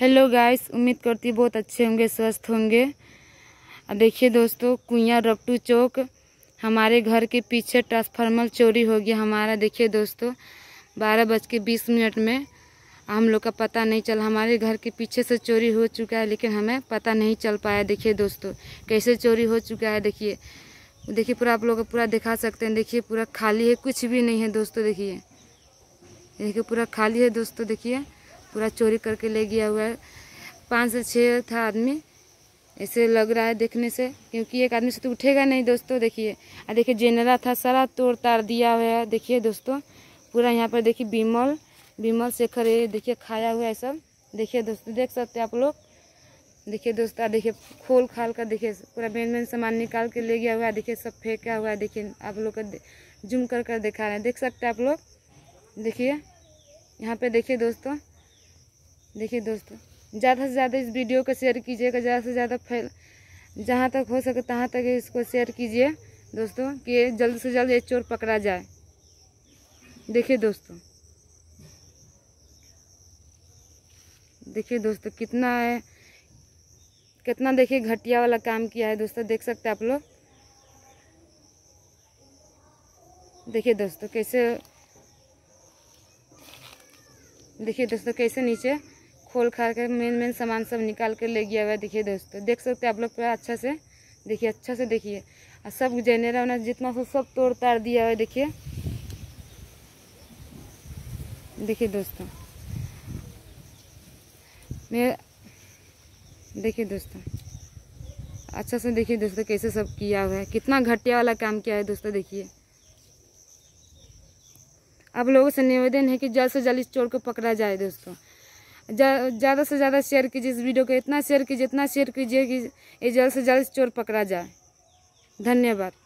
hello guys उम्मीद करती बहुत अच्छे होंगे स्वस्थ होंगे देखिए दोस्तों कुया रपटू चौक हमारे घर के पीछे ट्रांसफार्मर चोरी हो गया हमारा देखिए दोस्तों बारह बज के बीस मिनट में हम लोग का पता नहीं चला हमारे घर के पीछे से चोरी हो चुका है लेकिन हमें पता नहीं चल पाया देखिए दोस्तों कैसे चोरी हो चुका है देखिए देखिए पूरा आप लोग पूरा दिखा सकते हैं देखिए पूरा खाली है कुछ भी नहीं है दोस्तों देखिए देखिए पूरा खाली है दोस्तों देखिए पूरा चोरी करके ले गया हुआ है पाँच से छः था आदमी ऐसे लग रहा है देखने से क्योंकि एक आदमी से तो उठेगा नहीं दोस्तों देखिए और देखिए जेनरा था सारा तोड़ तार दिया हुआ है देखिए दोस्तों पूरा यहाँ पर देखिए बीमल बीमल शेखर ये देखिए खाया हुआ है सब देखिए दोस्तों देख सकते आप लोग देखिए दोस्तों देखिए खोल खाल कर देखिए पूरा मेन मेन सामान निकाल के ले गया हुआ है देखिए सब फेंका हुआ है देखिए आप लोग का जुम कर कर दिखा रहे हैं देख सकते आप लोग देखिए यहाँ पे देखिए दोस्तों देखिए दोस्तों ज़्यादा से ज़्यादा इस वीडियो को शेयर कीजिएगा ज़्यादा से ज़्यादा फैल जहाँ तक हो सके तहाँ तक इसको शेयर कीजिए दोस्तों कि जल्द से जल्द ये चोर पकड़ा जाए देखिए दोस्तों देखिए दोस्तों कितना है कितना देखिए घटिया वाला काम किया है दोस्तों देख सकते हैं आप लोग देखिए दोस्तों कैसे देखिए दोस्तों कैसे नीचे खोल खा कर मेन मेन सामान सब निकाल कर ले गया हुआ है देखिए दोस्तों देख सकते हैं आप लोग पूरा अच्छा से देखिए अच्छा से देखिए और सब जनेरा उन्हें जितना से सब तोड़ तार दिया हुआ है देखिए देखिए दोस्तों मैं देखिए दोस्तों अच्छा से देखिए दोस्तों कैसे सब किया हुआ है कितना घटिया वाला काम किया है दोस्तों देखिए आप लोगों से निवेदन है कि जल्द से जल्द इस चोर को पकड़ा जाए दोस्तों ज़्यादा से ज़्यादा शेयर कीजिए इस वीडियो को इतना शेयर कीजिए इतना शेयर कीजिए कि ये जल्द से जल्द चोर पकड़ा जाए धन्यवाद